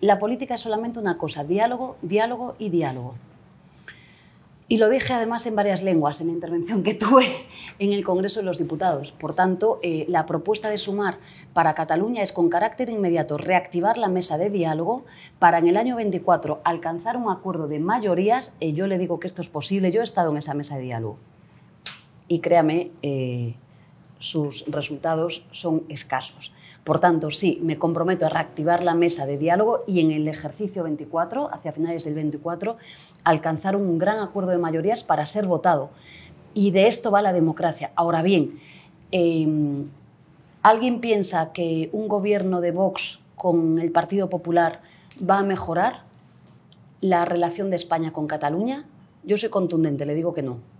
La política es solamente una cosa, diálogo, diálogo y diálogo. Y lo dije además en varias lenguas en la intervención que tuve en el Congreso de los Diputados. Por tanto, eh, la propuesta de sumar para Cataluña es con carácter inmediato reactivar la mesa de diálogo para en el año 24 alcanzar un acuerdo de mayorías. Y eh, yo le digo que esto es posible, yo he estado en esa mesa de diálogo. Y créame, eh, sus resultados son escasos. Por tanto, sí, me comprometo a reactivar la mesa de diálogo y en el ejercicio 24, hacia finales del 24, alcanzar un gran acuerdo de mayorías para ser votado. Y de esto va la democracia. Ahora bien, em, ¿alguien piensa que un gobierno de Vox con el Partido Popular va a mejorar la relación de España con Cataluña? Yo soy contundente, le digo que no.